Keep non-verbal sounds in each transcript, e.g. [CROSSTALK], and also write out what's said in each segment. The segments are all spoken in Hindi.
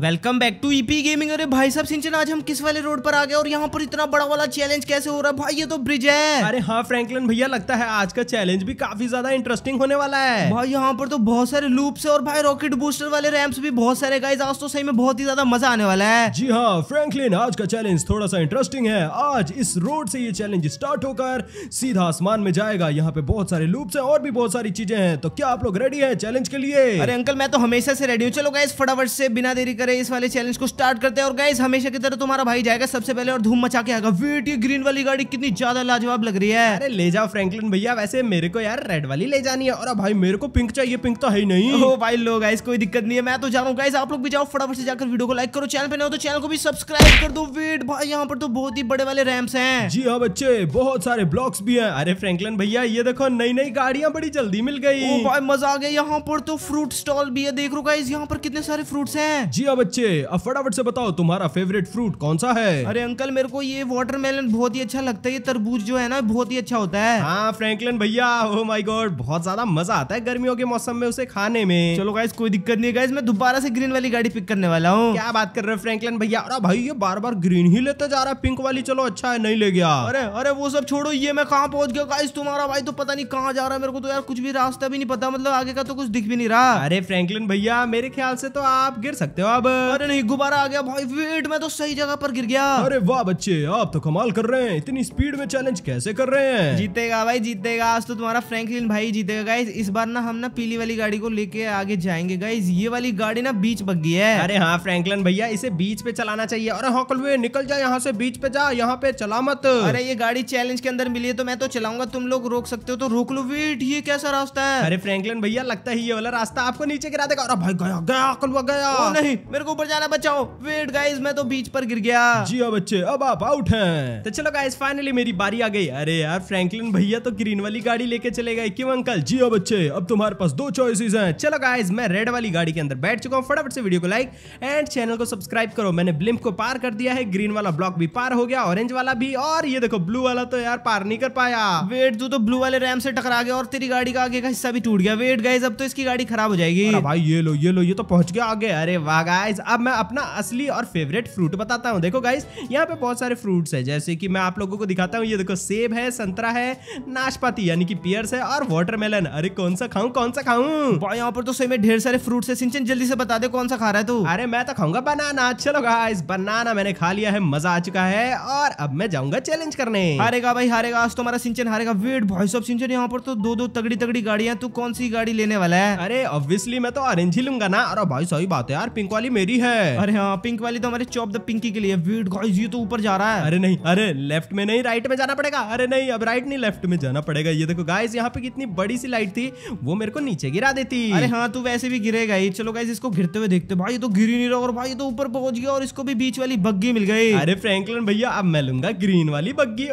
Welcome back to EP gaming अरे भाई साहब सिंचन आज हम किस वाले रोड पर आ गए और यहाँ पर इतना बड़ा वाला चैलेंज कैसे हो रहा है भाई ये तो ब्रिज है अरे हाँ फ्रैंकलिन भैया लगता है आज का चैलेंज भी काफी ज्यादा इंटरेस्टिंग होने वाला है भाई यहाँ पर तो बहुत सारे लूप है और भाई रॉकेट बूस्टर वाले रैम्प भी बहुत सारे गाइज आज तो सही में बहुत ही ज्यादा मजा आने वाला है जी हाँ फ्रेंकलिन आज का चैलेंज थोड़ा सा इंटरेस्टिंग है आज इस रोड से ये चैलेंज स्टार्ट होकर सीधा आसमान में जाएगा यहाँ पे बहुत सारे लूप है और भी बहुत सारी चीजें हैं तो क्या आप लोग रेडी है चैलेंज के लिए अरे अंकल मैं तो हमेशा से रेडी हूँ चलो गाइज फटाफट से बिना देरी करें इस वाले चैलेंज को स्टार्ट करते हैं और गाइज हमेशा की तरह तुम्हारा भाई जाएगा सबसे पहले और धूम मचा के आएगा वेट ये ग्रीन वाली गाड़ी कितनी ज्यादा लाजवाब लग रही है अरे ले जाओ फ्रैंकलिन भैया वैसे मेरे को यार रेड वाली ले जानी है और भाई मेरे को पिंक चाहिए पिंक तो है नहीं हो भाई लोग गाइस कोई दिक्कत नहीं है मैं तो जा रहा हूँ आप लोग भी जाओ फटाफट से जाकर वीडियो को लाइक करो चैनल पर नो तो चैनल को भी सब्सक्राइब कर दो वेट भाई यहाँ पर तो बहुत ही बड़े वाले रैम्स है जी हाँ बच्चे बहुत सारे ब्लॉक्स भी है अरे फ्रेंकलिन भैया ये देखो नई नई गाड़ियां बड़ी जल्दी मिल गई भाई मजा आ गया यहाँ पर तो फ्रूट स्टॉल भी है देख रो गाइज यहाँ पर कितने सारे फ्रूट्स हैं जी हाँ, होगा बच्चे अब फटाफट से बताओ तुम्हारा फेवरेट फ्रूट कौन सा है अरे अंकल मेरे को ये वाटरमेलन बहुत ही अच्छा लगता है ये तरबूज जो है ना बहुत ही अच्छा होता है हाँ फ्रैंकलिन भैया ओ माय गॉड बहुत ज्यादा मजा आता है गर्मियों के मौसम में उसे खाने में चलो गाइस कोई दिक्कत नहीं गाइस मैं दोबारा से ग्रीन वाली गाड़ी पिक करने वाला हूँ क्या बात कर रहे हो फ्रैंकलिन भैया अरे भाई ये बार बार ग्रीन ही लेता जा रहा है पिंक वाली चलो अच्छा है नहीं ले गया अरे अरे वो सब छोड़ो ये मैं कहाँ पहुंच गया गाइस तुम्हारा भाई तो पता नहीं कहाँ जा रहा है मेरे को तो यार कुछ भी रास्ता भी नहीं पता मतलब आगे का तो कुछ दिख भी नहीं रहा अरे फ्रैंकलिन भैया मेरे ख्याल से तो आप गिर सकते हो आप अबे अरे नहीं गुब्बारा आ गया भाई वेट मैं तो सही जगह पर गिर गया अरे वाह बच्चे आप तो कमाल कर रहे हैं इतनी स्पीड में चैलेंज कैसे कर रहे हैं जीतेगा भाई जीतेगा आज तो तुम्हारा फ्रैंकलिन भाई जीतेगा गाइज इस बार ना हम ना पीली वाली गाड़ी को लेके आगे जाएंगे गाइज ये वाली गाड़ी ना बीच बग्गी है अरे हाँ फ्रेंकलिन भैया इसे बीच पे चलाना चाहिए अरे हाँ कलवे निकल जाए यहाँ से बीच पे जा यहाँ पे चला मत अरे ये गाड़ी चैलेंज के अंदर मिली है तो मैं तो चलाऊंगा तुम लोग रोक सकते हो तो रोक लो वेट ये कैसा रास्ता है अरे फ्रेंकलिन भैया लगता है ये वाला रास्ता आपको नीचे गिरा देगा अरे भाई गया गया गया नहीं मेरे को ऊपर जाना बचाओ वेट गाइज मैं तो बीच पर गिर गया जी हाँ बच्चे अब आप आउट हैं तो चलो गाइज फाइनली मेरी बारी आ गई अरे यार फ्रैंकलिन भैया तो ग्रीन वाली गाड़ी लेके चले गए क्यों अंकल जी हाँ बच्चे अब तुम्हारे पास दो चॉइसेस हैं चलो गाइज मैं रेड वाली गाड़ी के अंदर बैठ चुका हूँ फटाफट से वीडियो को लाइक एंड चैनल को सब्सक्राइब करो मैंने ब्लिम्प को पार कर दिया है ग्रीन वाला ब्लॉक भी पार हो गया ऑरेंज वाला भी और ये देखो ब्लू वाला तो यार पार नहीं कर पाया वेट तू तो ब्लू वाले रैम से टकरा गया और तेरी गाड़ी का आगे का हिस्सा भी टूट गया वेट गाइज अब तो इसकी गाड़ी खराब हो जाएगी भाई ये लो ये लो ये तो पहुंच गया आगे अरे वाह गाइज अब मैं अपना असली और फेवरेट फ्रूट बताता हूँ देखो गाइज यहाँ पे बहुत सारे फ्रूट्स है जैसे कि मैं आप लोगों को दिखाता हूँ ये देखो सेब है संतरा है नाशपाती यानी कि पियर्स है और वाटरमेलन अरे कौन सा खाऊं कौन सा खाऊं यहाँ पर तो सही में ढेर सारे फ्रूट्स है सिंचन जल्दी से बता दे कौन सा खा रहा है तू अरे मैं तो खाऊंगा बनाना चलो गाइस बनाना मैंने खा लिया है मजा आ चुका है और अब मैं जाऊंगा चैलेंज करने हारेगा भाई हारेगा आज तो सिंचन हारेगा वेट भाई सब सिंचन यहाँ पर तो दो दो तगड़ी तगड़ी गाड़ियां तू कौन सी गाड़ी लेने वाला है अरे ऑब्वियसली मैं तो ऑरेंज ही लूंगा ना अरे भाई सही बात है यार पिंक वाली मेरी है अरे हाँ पिंक वाली तो हमारे चॉप द पिंकी के लिए वीट गॉइज ये तो ऊपर जा रहा है अरे नहीं अरे लेफ्ट में नहीं राइट में जाना पड़ेगा अरे नहीं अब राइट नहीं लेफ्ट में जाना पड़ेगा ये देखो गाइज यहाँ पे कितनी बड़ी सी लाइट थी वो मेरे को नीचे गिरा देती अरे हाँ तू वैसे भी गिरेगा ही चलो गाइज इसको गिरते हुए देखते भाई तो गिरी नहीं रहा और भाई तो ऊपर पहुंच गया और इसको भी बीच वाली बग्गी मिल गई अरे फ्रैंकलिन भैया अब मैं लूंगा ग्रीन वाली बग्गी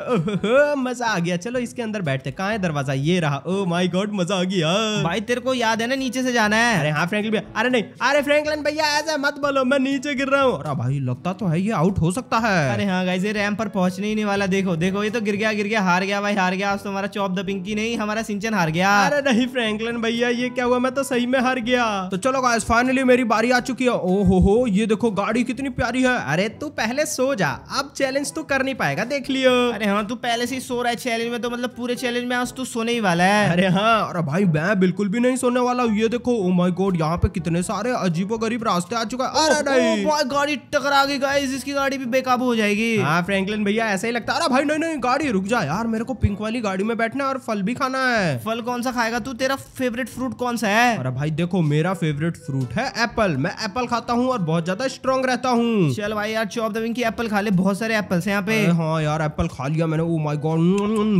मजा आ गया चलो इसके अंदर बैठते कहा है दरवाजा ये रहा ओ माई गॉड मजा आ गया भाई तेरे को याद है ना नीचे से जाना है अरे हाँ फ्रेंकलिन भैया अरे नहीं अरे फ्रैंकलिन भैया ऐसा मत बोलो मैं नीचे गिर रहा हूँ अरे भाई लगता तो है ये आउट हो सकता है अरे हाँ गाइज ये रैम पर पहुंचने ही नहीं वाला देखो देखो ये तो गिर गया गिर गया हार गया भाई हार गया आज तो हमारा चौप द पिंकी नहीं हमारा सिंचन हार गया अरे नहीं फ्रैंकलिन भैया ये क्या हुआ मैं तो सही में हार गया तो चलो गाइज फाइनली मेरी बारी आ चुकी है ओ हो ये देखो गाड़ी कितनी प्यारी है अरे तू पहले सो जा अब चैलेंज तो कर नहीं पाएगा देख लियो अरे हाँ तू पहले से ही सो रहा है चैलेंज में तो मतलब पूरे चैलेंज में आज तू सोने ही वाला है अरे हाँ अरे भाई मैं बिल्कुल भी नहीं सोने वाला ये देखो ओ माई गॉड यहाँ पे कितने सारे अजीबो गरीब रास्ते आ चुके गाड़ी टकरा गई गाइस इसकी गाड़ी भी बेकाबू हो जाएगी हाँ, भैया ऐसा ही लगता है यार मेरे को पिंक वाली गाड़ी में बैठना है और फल भी खाना है फल कौन सा खाएगा तू तेरा फेवरेट फ्रूट कौन सा है अरे भाई देखो मेरा फेवरेट फ्रूट है एप्पल मैं एप्पल खाता हूँ और बहुत ज्यादा स्ट्रॉन्ग रहता हूँ चल भाई यार चौप दबिंग की एप्पल खा ले बहुत सारे एप्पल है यहाँ पे हाँ यार एप्पल खा लिया मैंने वो माय गॉड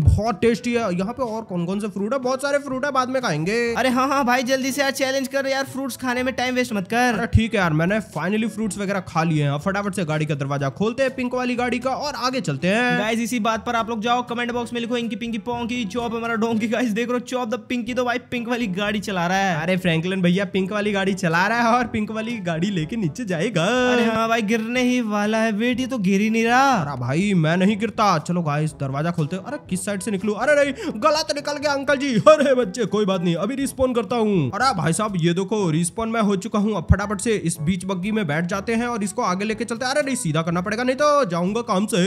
बहुत टेस्टी है यहाँ पे और कौन कौन से फ्रूट है बहुत सारे फ्रूट है बाद में खाएंगे अरे हाँ हाँ भाई जल्दी से यार चैलेंज कर यार फ्रूट्स खाने में टाइम वेस्ट मत कर ठीक है यार मैंने फाइनली फ्रूट्स वगैरह खा लिए हैं फटाफट से गाड़ी का दरवाजा खोलते हैं पिंक वाली गाड़ी का और आगे चलते हैं गाइस इसी बात पर आप लोग जाओ कमेंट बॉक्स में लिखो इनकी पिंकी पोंकी चॉप हमारा डोंकी गाइस देख रहे हो द पिंकी तो भाई पिंक वाली गाड़ी चला रहा है अरे फ्रैंकलिन भैया पिंक वाली गाड़ी चला रहा है और पिंक वाली गाड़ी लेके नीचे जाएगा अरे हां भाई गिरने ही वाला है वेट ये तो गिर ही नहीं रहा अरे भाई मैं नहीं गिरता चलो गाइस दरवाजा खोलते अरे किस साइड से निकलू अरे नहीं गलत तो निकल गया अंकल जी अरे बच्चे कोई बात नहीं अभी रिस्पॉन करता हूँ अरे भाई साहब ये देखो रिस्पॉन मैं हो चुका हूँ फटाफट से इस बीच बग्गी में बैठ जाते हैं और इसको आगे लेके चलते अरे नहीं सीधा करना पड़ेगा नहीं तो जाऊंगा काम से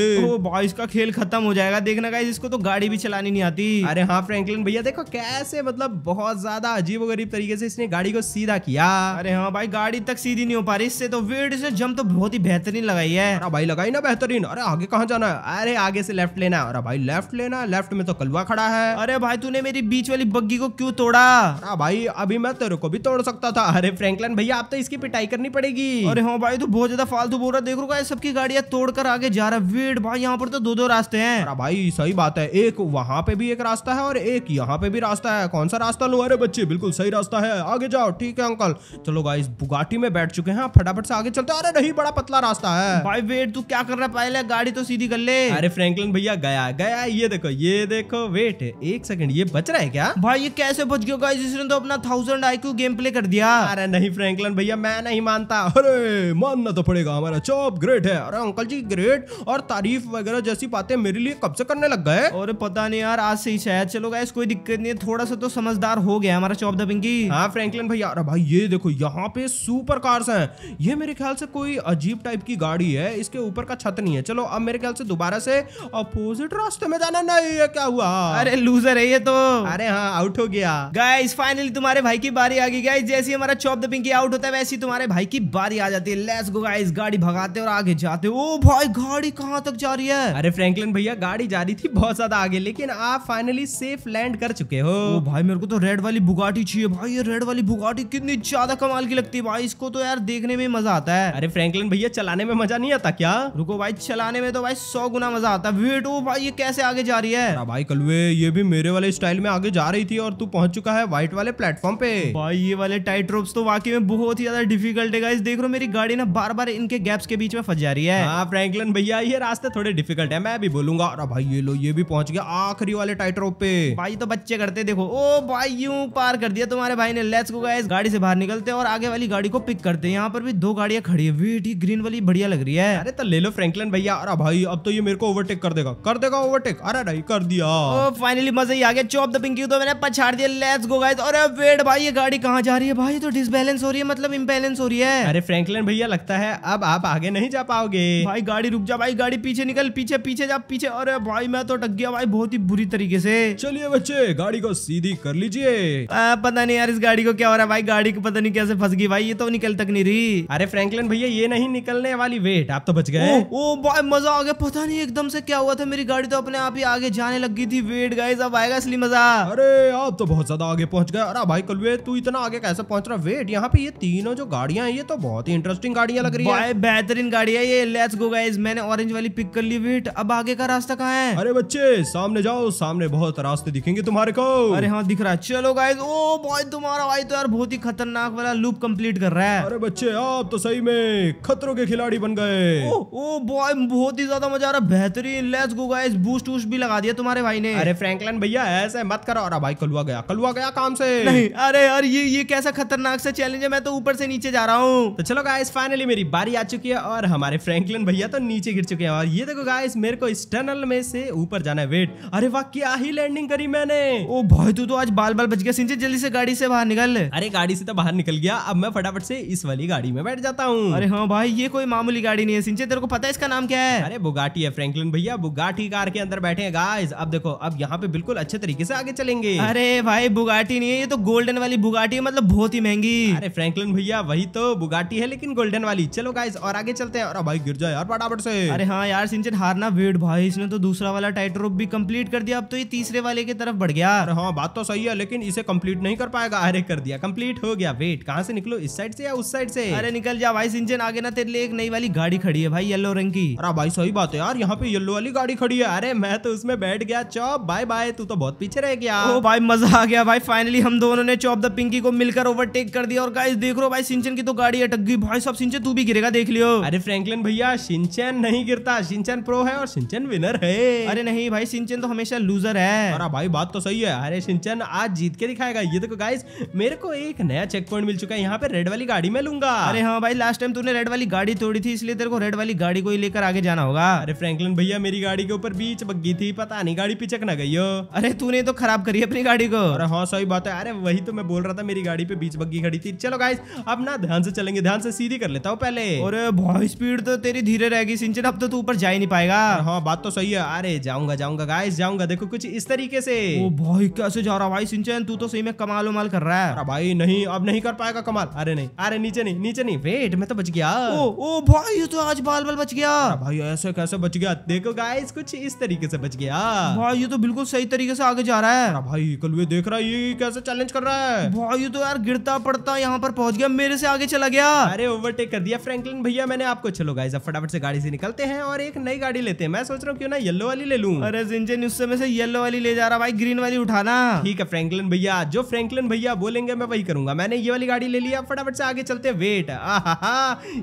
बॉयज का खेल खत्म हो जाएगा देखना का इसको तो गाड़ी भी चलानी नहीं आती अरे हाँ फ्रेंकलिन भैया देखो कैसे मतलब बहुत ज्यादा अजीब गरीब तरीके से इसने गाड़ी को सीधा किया अरे हाँ भाई गाड़ी तक सीधी नहीं हो पा रही इससे तो वेड से जम तो बहुत ही बेहतरीन लगाई है अरे भाई लगाई ना बेहतरीन अरे आगे कहाँ जाना है अरे आगे से लेफ्ट लेना है अरे भाई लेफ्ट लेना है लेफ्ट में तो कलवा खड़ा है अरे भाई तूने मेरी बीच वाली बग्गी को क्यों तोड़ा अरे भाई अभी मैं तेरे को भी तोड़ सकता था अरे फ्रेंकलन भैया आप तो इसकी पिटाई करनी पड़ेगी अरे हाँ भाई तू बहुत ज्यादा फालतू बोल रहा देख रहा सबकी तोड़ तोड़कर आगे जा रहा है वेट भाई यहाँ पर तो दो दो रास्ते हैं भाई सही बात है एक वहाँ पे भी एक रास्ता है और एक यहाँ पे भी रास्ता है कौन सा रास्ता लो अरे बच्चे बिल्कुल सही रास्ता है आगे जाओ ठीक है अंकल चलो भाई बुगाटी में बैठ चुके हैं फटाफट से आगे चलते अरे नहीं बड़ा पतला रास्ता है भाई वेट तू क्या कर रहा है पहले गाड़ी तो सीधी कर ले अरे फ्रेंकलिन भैया गया गया ये देखो ये देखो वेट एक सेकंड ये बच रहा है क्या भाई ये कैसे बच गया गाइस इसने तो अपना थाउजेंड आई गेम प्ले कर दिया अरे नहीं फ्रैंकलिन भैया मैं नहीं मान मानता अरे मानना तो पड़ेगा हमारा जॉब ग्रेट है अरे अंकल जी ग्रेट और तारीफ वगैरह जैसी बातें मेरे लिए कब से करने लग गए और पता नहीं यार आज से ही शायद चलो गाइस कोई दिक्कत नहीं है थोड़ा सा तो समझदार हो गया हमारा चॉप दबिंगी हाँ फ्रेंकलिन भाई यार भाई ये देखो यहाँ पे सुपर कार्स है ये मेरे ख्याल से कोई अजीब टाइप की गाड़ी है इसके ऊपर का छत नहीं है चलो अब मेरे ख्याल से दोबारा से अपोजिट रास्ते में जाना नहीं है क्या हुआ अरे लूजर है ये तो अरे हाँ आउट हो गया गाइस फाइनली तुम्हारे भाई की बारी आ गई गाइस जैसे ही हमारा चॉप द पिंकी आउट होता है वैसे ही तुम्हारे भाई की बारी आ जाती है लेस गो गाइस गाड़ी भगाते और आगे जाते ओ भाई गाड़ी कहाँ तक जा रही है अरे फ्रैंकलिन भैया गाड़ी जा रही थी बहुत ज्यादा आगे लेकिन आप फाइनली सेफ लैंड कर चुके हो ओ भाई मेरे को तो रेड वाली बुगाटी चाहिए भाई ये रेड वाली बुगाटी कितनी ज्यादा कमाल की लगती है भाई इसको तो यार देखने में मजा आता है अरे फ्रैंकलिन भैया चलाने में मजा नहीं आता क्या रुको भाई चलाने में तो भाई सौ गुना मजा आता है वेट ओ भाई ये कैसे आगे जा रही है भाई कलवे ये भी मेरे वाले स्टाइल में आगे जा रही थी और तू पहुंच चुका है व्हाइट वाले प्लेटफॉर्म पे भाई ये वाले टाइट रोप्स तो वाकई में बहुत ही ज्यादा डिफिकल्ट है गाइस देख रहे हो मेरी गाड़ी ना बार बार इनके गैप्स के बीच में फंस जा रही है हाँ फ्रैंकलिन भैया ये रास्ते थोड़े डिफिकल्ट है मैं भी बोलूंगा अरे भाई ये लो ये भी पहुंच गया आखिरी वाले टाइटर पे भाई तो बच्चे करते देखो ओ भाई यूं पार कर दिया तुम्हारे भाई ने लेट्स गो गाइस गाड़ी से बाहर निकलते और आगे वाली गाड़ी को पिक करते हैं यहाँ पर भी दो गाड़ियां खड़ी है वेट ही ग्रीन वाली बढ़िया लग रही है अरे तो ले लो फ्रैंकलिन भैया अरे भाई अब तो ये मेरे को ओवरटेक कर देगा कर देगा ओवरटेक अरे भाई कर दिया फाइनली मजा ही आ गया चौप द पिंकी तो मैंने पछाड़ दिया लेट्स गो गाइस अरे वेट भाई ये गाड़ी कहाँ जा रही है भाई तो डिसबैलेंस हो रही है मतलब इम्बेलेंस हो रही है हैं अरे फ्रैंकलिन भैया लगता है अब आप आगे नहीं जा पाओगे भाई गाड़ी रुक जा भाई गाड़ी पीछे निकल पीछे पीछे जा पीछे अरे भाई मैं तो टक गया भाई बहुत ही बुरी तरीके से चलिए बच्चे गाड़ी को सीधी कर लीजिए पता नहीं यार इस गाड़ी को क्या हो रहा है भाई गाड़ी को पता नहीं कैसे फंस गई भाई ये तो निकल तक नहीं रही अरे फ्रैंकलिन भैया ये नहीं निकलने वाली वेट आप तो बच गए ओ भाई मजा आ गया पता नहीं एकदम से क्या हुआ था मेरी गाड़ी तो अपने आप ही आगे जाने लग गई थी वेट गए अब आएगा असली मजा अरे आप तो बहुत ज्यादा आगे पहुंच गए अरे भाई कलवे तू इतना आगे कैसे पहुंच रहा वेट यहाँ पे ये तीनों जो गाड़ियां हैं ये तो बहुत ही इंटरेस्टिंग गाड़िया लग रही है बेहतरीन गाड़ी है ये लेट्स गो गाइस मैंने ऑरेंज वाली पिक कर ली वेट अब आगे का रास्ता कहा है अरे बच्चे सामने जाओ सामने बहुत रास्ते दिखेंगे तुम्हारे को अरे हाँ दिख रहा है चलो गाइज ओ बॉय तुम्हारा भाई तो यार बहुत ही खतरनाक वाला लूप कम्प्लीट कर रहा है अरे बच्चे आप तो सही में खतरों के खिलाड़ी बन गए ओ, बॉय बहुत ही ज्यादा मजा आ रहा है बेहतरीन लेट्स गो गाइस बूस्ट वूस्ट भी लगा दिया तुम्हारे भाई ने अरे फ्रैंकलिन भैया ऐसे मत करो अरे भाई कलुआ गया कलुआ गया काम से नहीं अरे यार ये ये कैसा खतरनाक सा चैलेंज है मैं तो ऊपर से नीचे जा रहा हूँ हूँ तो चलो गाइस फाइनली मेरी बारी आ चुकी है और हमारे फ्रैंकलिन भैया तो नीचे गिर चुके हैं और ये देखो गाइस मेरे को इस टनल में से ऊपर जाना है वेट अरे वाह क्या ही लैंडिंग करी मैंने ओ भाई तू तो आज बाल बाल बच गया सिंह जल्दी से गाड़ी से बाहर निकल अरे गाड़ी से तो बाहर निकल गया अब मैं फटाफट से इस वाली गाड़ी में बैठ जाता हूँ अरे हाँ भाई ये कोई मामूली गाड़ी नहीं है सिंचे तेरे को पता है इसका नाम क्या है अरे बुगाटी है फ्रेंकलिन भैया बुगाटी कार के अंदर बैठे है गाइस अब देखो अब यहाँ पे बिल्कुल अच्छे तरीके से आगे चलेंगे अरे भाई बुगाटी नहीं है ये तो गोल्डन वाली बुगाटी है मतलब बहुत ही महंगी अरे फ्रैंकलिन भैया वही तो बुगाटी है लेकिन गोल्डन वाली चलो गाइस और आगे चलते हैं और भाई गिर जाए यार फटाफट से अरे हाँ यार सिंचन हारना वेट भाई इसने तो दूसरा वाला टाइट रोप भी कम्प्लीट कर दिया अब तो ये तीसरे वाले की तरफ बढ़ गया अरे हाँ बात तो सही है लेकिन इसे कम्प्लीट नहीं कर पाएगा अरे कर दिया कम्प्लीट हो गया वेट कहाँ से निकलो इस साइड से या उस साइड से अरे निकल जा भाई सिंचन आगे ना तेरे लिए एक नई वाली गाड़ी खड़ी है भाई येलो रंग की अरे भाई सही बात है यार यहाँ पे येलो वाली गाड़ी खड़ी है अरे मैं तो उसमें बैठ गया चौप बाय बाय तू तो बहुत पीछे रह गया ओ भाई मजा आ गया भाई फाइनली हम दोनों ने चौप द पिंकी को मिलकर ओवरटेक कर दिया और गाइस देख रहे हो भाई सिंचन की तो गाड़ी है टग्गी भाई सब सिंचन तू भी गिरेगा देख लियो अरे फ्रैंकलिन भैया सिंचन नहीं गिरता सिंचन प्रो है और सिंचन विनर है अरे नहीं भाई सिंचन तो हमेशा लूजर है अरे भाई बात तो सही है अरे सिंचन आज जीत के दिखाएगा ये देखो गाइस मेरे को एक नया चेक पॉइंट मिल चुका है यहाँ पे रेड वाली गाड़ी में लूंगा अरे हाँ भाई लास्ट टाइम तूने रेड वाली गाड़ी तोड़ी थी इसलिए तेरे को रेड वाली गाड़ी को ही लेकर आगे जाना होगा अरे फ्रेंकलिन भैया मेरी गाड़ी के ऊपर बीच बग्गी थी पता नहीं गाड़ी पिचक न गई हो अरे तूने तो खराब करी अपनी गाड़ी को अरे हाँ सही बात है अरे वही तो मैं बोल रहा था मेरी गाड़ी पे बीच बग्गी खड़ी थी चलो गाइस अब ना ध्यान से चलेंगे ध्यान से सीधी कर लेता हूँ पहले और भाई स्पीड तो तेरी धीरे रहेगी सिंचन अब तो तू ऊपर जा ही नहीं पाएगा हाँ बात तो सही है अरे जाऊंगा जाऊंगा गाइस जाऊंगा देखो कुछ इस तरीके से ओ भाई कैसे जा रहा भाई सिंचन तू तो सही में कमाल उमाल कर रहा है भाई नहीं अब नहीं कर पाएगा कमाल अरे नहीं अरे नीचे नहीं नीचे नहीं वेट मैं तो बच गया ओ, ओ भाई ये तो आज बाल बाल बच गया भाई ऐसे कैसे बच गया देखो गाइस कुछ इस तरीके से बच गया भाई ये तो बिल्कुल सही तरीके से आगे जा रहा है भाई कल ये देख रहा है ये कैसे चैलेंज कर रहा है भाई ये तो यार गिरता पड़ता यहाँ पर पहुंच गया मेरे से आगे चला चला गया अरे ओवरटेक कर दिया फ्रैंकलिन भैया मैंने आपको चलो गाइस अब फटाफट से गाड़ी से निकलते हैं और एक नई गाड़ी लेते हैं मैं सोच रहा हूँ क्यों ना येलो वाली ले लू अरे जिंजन उससे में से येलो वाली ले जा रहा भाई ग्रीन वाली उठाना ठीक है फ्रेंकलिन भैया जो फ्रेंकलिन भैया बोलेंगे मैं वही करूंगा मैंने ये वाली गाड़ी ले लिया फटाफट से आगे चलते वेट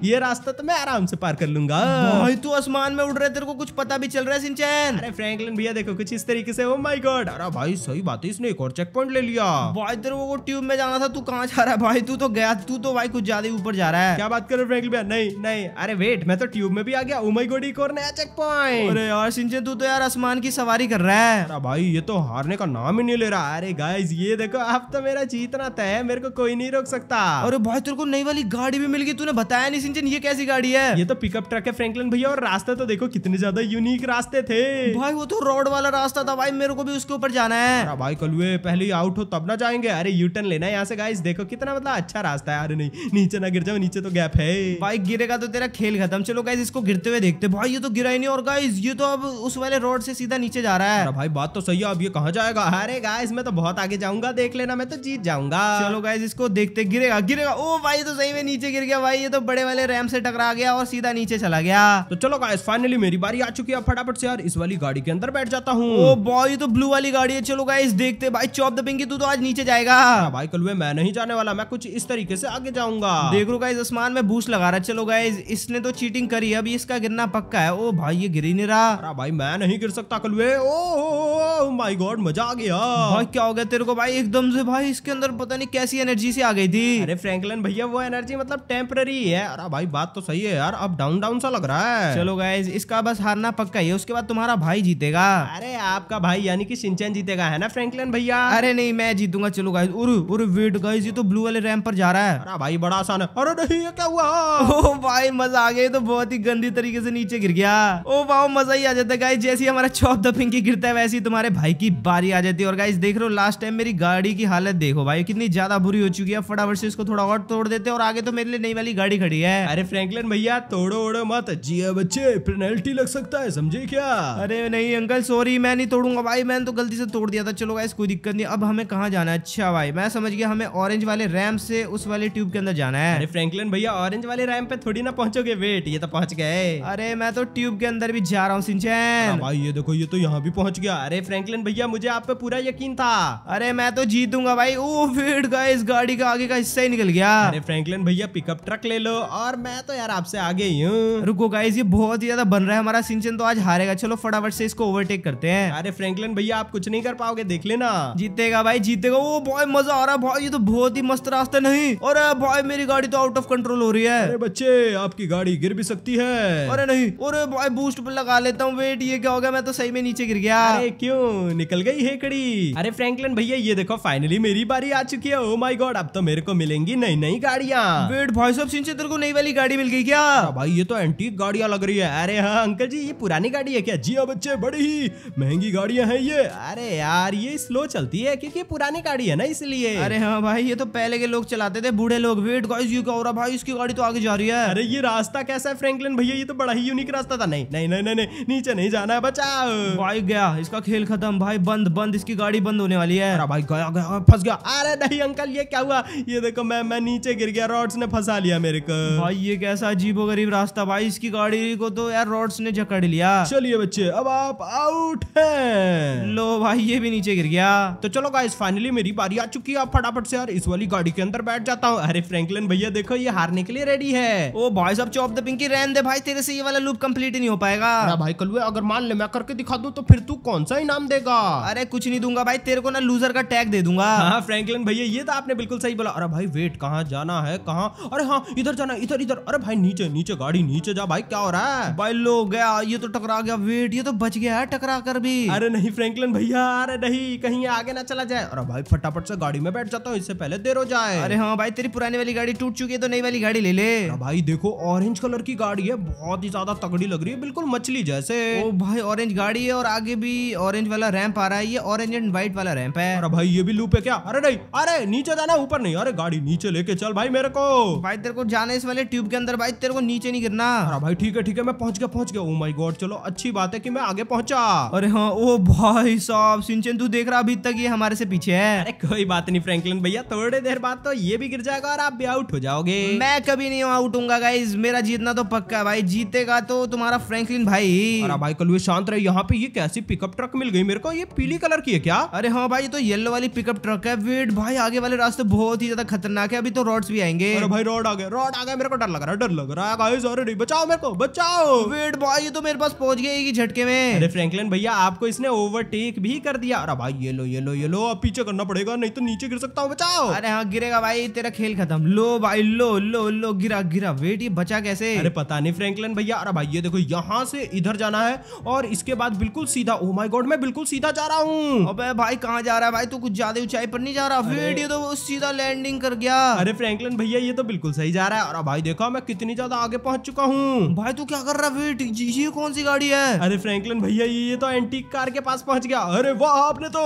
ये रास्ता तो मैं आराम से पार कर लूंगा भाई तू आसमान में उड़ रहे तेरे को कुछ पता भी चल रहा है सिंचन अरे फ्रैंकलिन भैया देखो कुछ इस तरीके से ओ माय गॉड अरे भाई सही बात है इसने एक और चेक पॉइंट ले लिया भाई तेरे को ट्यूब में जाना था तू कहाँ जा रहा है भाई तू तो गया तू तो भाई कुछ ज्यादा ऊपर जा रहा है क्या बात करो फ्रेंकली भैया नहीं नहीं अरे वेट मैं तो ट्यूब में भी आ गया उमई गोडी को चेक पॉइंट अरे यार सिंचे तू तो यार आसमान की सवारी कर रहा है अरे भाई ये तो हारने का नाम ही नहीं ले रहा अरे गाइज ये देखो अब तो मेरा जीतना तय है मेरे को कोई नहीं रोक सकता अरे भाई तेरे को नई वाली गाड़ी भी मिल गई तूने बताया नहीं सिंचन ये कैसी गाड़ी है ये तो पिकअप ट्रक है फ्रेंकलिन भैया और रास्ते तो देखो कितने ज्यादा यूनिक रास्ते थे भाई वो तो रोड वाला रास्ता था भाई मेरे को भी उसके ऊपर जाना है भाई कलुए पहले आउट हो तब ना जाएंगे अरे यू टर्न लेना है यहाँ से गाइस देखो कितना मतलब अच्छा रास्ता है अरे नहीं नीचे ना गिर जाओ नीचे तो गैप है भाई गिरेगा तो तेरा खेल खत्म चलो गाइज इसको गिरते हुए देखते भाई ये तो गिरा ही नहीं और गाइज ये तो अब उस वाले रोड से सीधा नीचे जा रहा है भाई बात तो सही है अब ये कहाँ जाएगा अरे गाइज मैं तो बहुत आगे जाऊंगा देख लेना मैं तो जीत जाऊंगा चलो गाइज इसको देखते गिरेगा गिरेगा ओ भाई तो सही में नीचे गिर गया भाई ये तो बड़े वाले रैम से टकरा गया और सीधा नीचे चला गया तो चलो गाइज फाइनली मेरी बारी आ चुकी है फटाफट से यार इस वाली गाड़ी के अंदर बैठ जाता हूँ ओ तो ब्लू वाली गाड़ी है चलो गाइज देखते भाई चौप दबेंगे तू तो आज नीचे जाएगा हाँ भाई कल मैं नहीं जाने वाला मैं कुछ इस तरीके से आगे जाऊंगा हाँ। देख रो गाइज आसमान में बूस्ट लगा रहा है चलो गाइज इसने तो चीटिंग करी अभी इसका गिरना पक्का है ओ भाई ये गिर ही नहीं रहा भाई मैं नहीं गिर सकता कलवे ओ माई गॉड oh मजा आ गया भाई क्या हो गया तेरे को भाई एकदम से भाई इसके अंदर पता नहीं कैसी एनर्जी से आ गई थी अरे फ्रैंकलन भैया वो एनर्जी मतलब टेम्पररी है अरे भाई बात तो सही है यार अब डाउन डाउन सा लग रहा है चलो गाइज इसका बस हारना पक्का ही है उसके बाद तुम्हारा भाई जीतेगा अरे आपका भाई यानी कि सिंचन जीतेगा है ना फ्रेंकलन भैया अरे नहीं मैं जीतूंगा चलो गाइज उर उर वेट गाइज ये तो ब्लू वाले रैम पर जा रहा है अरे भाई बड़ा नुकसान है अरे नहीं ये क्या हुआ ओ भाई मजा आ गया तो बहुत ही गंदी तरीके से नीचे गिर गया ओ वाह मजा ही आ जाता है गाइस जैसे हमारा चौप द पिंकी गिरता है वैसे ही तुम्हारे भाई की बारी आ जाती है और गाइस देख रहे हो लास्ट टाइम मेरी गाड़ी की हालत देखो भाई कितनी ज्यादा बुरी हो चुकी है फटाफट से इसको थोड़ा और तोड़ देते हैं और आगे तो मेरे लिए नई वाली गाड़ी खड़ी है अरे फ्रैंकलिन भैया तोड़ो ओड़ो मत जी बच्चे पेनल्टी लग सकता है समझे क्या अरे नहीं अंकल सॉरी मैं नहीं तोड़ूंगा भाई मैंने तो गलती से तोड़ दिया था चलो गाइस कोई दिक्कत नहीं अब हमें कहाँ जाना है अच्छा भाई मैं समझ गया हमें ऑरेंज वाले रैम से उस वाले ट्यूब के अंदर जाना है है अरे फ्रैंकलिन भैया ऑरेंज वाले रैम पे थोड़ी ना पहुंचोगे वेट ये तो पहुंच गए अरे मैं तो ट्यूब के अंदर भी जा रहा हूँ सिंचैन भाई ये देखो ये तो यहाँ भी पहुंच गया अरे फ्रैंकलिन भैया मुझे आप पे पूरा यकीन था अरे मैं तो जीतूंगा भाई ओ वेट इस गाड़ी का आगे का हिस्सा ही निकल गया अरे फ्रैंकलिन भैया पिकअप ट्रक ले लो और मैं तो यार आपसे आगे ही हूँ रुको गाइस ये बहुत ही ज्यादा बन रहा है हमारा सिंचन तो आज हारेगा चलो फटाफट से इसको ओवरटेक करते हैं अरे फ्रैंकलिन भैया आप कुछ नहीं कर पाओगे देख लेना जीतेगा भाई जीतेगा वो बहुत मजा आ रहा है भाई ये तो बहुत ही मस्त रास्ता नहीं और भाई मेरी गाड़ी तो आउट ऑफ कंट्रोल हो रही है अरे बच्चे आपकी गाड़ी गिर भी सकती है अरे नहीं अरे भाई बूस्ट लगा लेता हूँ वेट ये क्या हो गया मैं तो सही में नीचे गिर गया अरे क्यों निकल गई है कड़ी अरे फ्रैंकलिन भैया ये देखो फाइनली मेरी बारी आ चुकी है ओ माई गॉड अब तो मेरे को मिलेंगी नई नई गाड़ियाँ वेट भाई साहब सिंह तेरे को नई वाली गाड़ी मिल गई क्या भाई ये तो एंटीक गाड़ियाँ लग रही है अरे हाँ अंकल जी ये पुरानी गाड़ी है क्या जी हाँ बच्चे बड़ी ही महंगी गाड़ियाँ है ये अरे यार ये स्लो चलती है क्योंकि पुरानी गाड़ी है ना इसलिए अरे हाँ भाई ये तो पहले के लोग चलाते थे बूढ़े लोग वेट गाइस ये क्या हो रहा भाई इसकी गाड़ी तो आगे जा रही है अरे ये रास्ता कैसा है फ्रैंकलिन भैया ये तो बड़ा ही यूनिक रास्ता था नहीं नहीं नहीं नहीं नीचे नहीं जाना है बचाओ भाई गया इसका खेल खत्म भाई बंद बंद इसकी गाड़ी बंद होने वाली है अरे भाई गया गया फंस गया अरे नहीं अंकल ये क्या हुआ ये देखो मैं मैं नीचे गिर गया रॉड्स ने फंसा लिया मेरे को भाई ये कैसा अजीबो गरीब रास्ता भाई इसकी गाड़ी को तो यार रॉड्स ने जकड़ लिया चलिए बच्चे अब आप आउट है लो भाई ये भी नीचे गिर गया तो चलो गाइस फाइनली मेरी बारी आ चुकी है फटाफट से यार इस वाली गाड़ी के अंदर बैठ जाता हूँ अरे फ्रैंकलिन भैया देखो ये हारने के लिए रेडी है ओ भाई सब चौप दे पिंकी रहन दे भाई तेरे से ये वाला लूप कंप्लीट नहीं हो पाएगा अरे भाई कलुए अगर मान ले मैं करके दिखा दू तो फिर तू कौन सा इनाम देगा अरे कुछ नहीं दूंगा भाई तेरे को ना लूजर का टैग दे दूंगा हाँ फ्रैंकलिन भैया ये तो आपने बिल्कुल सही बोला अरे भाई वेट कहाँ जाना है कहाँ अरे हाँ इधर जाना इधर इधर अरे भाई नीचे नीचे गाड़ी नीचे जा भाई क्या हो रहा है भाई लो गया ये तो टकरा गया वेट ये तो बच गया है टकरा कर भी अरे नहीं फ्रैंकलिन भैया अरे नहीं कहीं आगे ना चला जाए अरे भाई फटाफट से गाड़ी में बैठ जाता हूँ इससे पहले देर हो जाए अरे हाँ भाई तेरी पुरानी वाली गाड़ी टूट चुकी है तो नई वाली गाड़ी ले ले हाँ भाई देखो ऑरेंज कलर की गाड़ी है बहुत ही ज्यादा तगड़ी लग रही है बिल्कुल मछली जैसे ओ भाई ऑरेंज गाड़ी है और आगे भी ऑरेंज वाला रैंप आ रहा है ये ऑरेंज एंड व्हाइट वाला रैंप है अरे भाई ये भी लूप है क्या अरे नहीं अरे नीचे जाना ऊपर नहीं अरे गाड़ी नीचे लेके चल भाई मेरे को भाई तेरे को जाना इस वाले ट्यूब के अंदर भाई तेरे को नीचे नहीं गिरना अरे भाई ठीक है ठीक है मैं पहुंच गया पहुंच गया ओ माई गॉड चलो अच्छी बात है की मैं आगे पहुंचा अरे हाँ ओ भाई साहब सिंचन तू देख रहा अभी तक ये हमारे से पीछे है अरे कोई बात नहीं फ्रेंकलिन भैया थोड़ी देर बाद तो ये भी गिर जाएगा और आप भी आउट आउट हो जाओगे मैं कभी नहीं आउट हूँ गाइज मेरा जीतना तो पक्का भाई जीतेगा तो तुम्हारा फ्रैंकलिन भाई भाई कल शांत रहे यहाँ पे ये कैसी पिकअप ट्रक मिल गई मेरे को ये पीली कलर की है क्या अरे हाँ भाई तो येलो वाली पिकअप ट्रक है वेट भाई आगे वाले रास्ते बहुत ही ज्यादा खतरनाक है अभी तो रोड भी आएंगे अरे भाई रोड आ गए रोड आ गए मेरे को डर लग रहा है डर लग रहा है गाइस अरे बचाओ मेरे को बचाओ वेट भाई ये तो मेरे पास पहुंच गए झटके में अरे फ्रेंकलिन भैया आपको इसने ओवरटेक भी कर दिया अरे भाई ये लो ये लो ये लो अब पीछे करना पड़ेगा नहीं तो नीचे गिर सकता हूँ बचाओ अरे हाँ गिरेगा भाई तेरा खेल खत्म लो भाई लो लो लो गिरा गिरा वेट ये बचा कैसे अरे पता नहीं फ्रैंकलिन भैया अरे भाई ये देखो यहाँ से इधर जाना है और इसके बाद बिल्कुल सीधा ओ माय गॉड मैं बिल्कुल सीधा जा रहा हूँ अबे भाई कहाँ जा रहा है भाई तू तो कुछ ज्यादा ऊंचाई पर नहीं जा रहा वेट ये तो वो सीधा लैंडिंग कर गया अरे फ्रैंकलिन भैया ये तो बिल्कुल सही जा रहा है अरे भाई देखो मैं कितनी ज्यादा आगे पहुंच चुका हूँ भाई तू क्या कर रहा वेट ये कौन सी गाड़ी है अरे फ्रैंकलिन भैया ये तो एंटीक कार के पास पहुंच गया अरे वाह आपने तो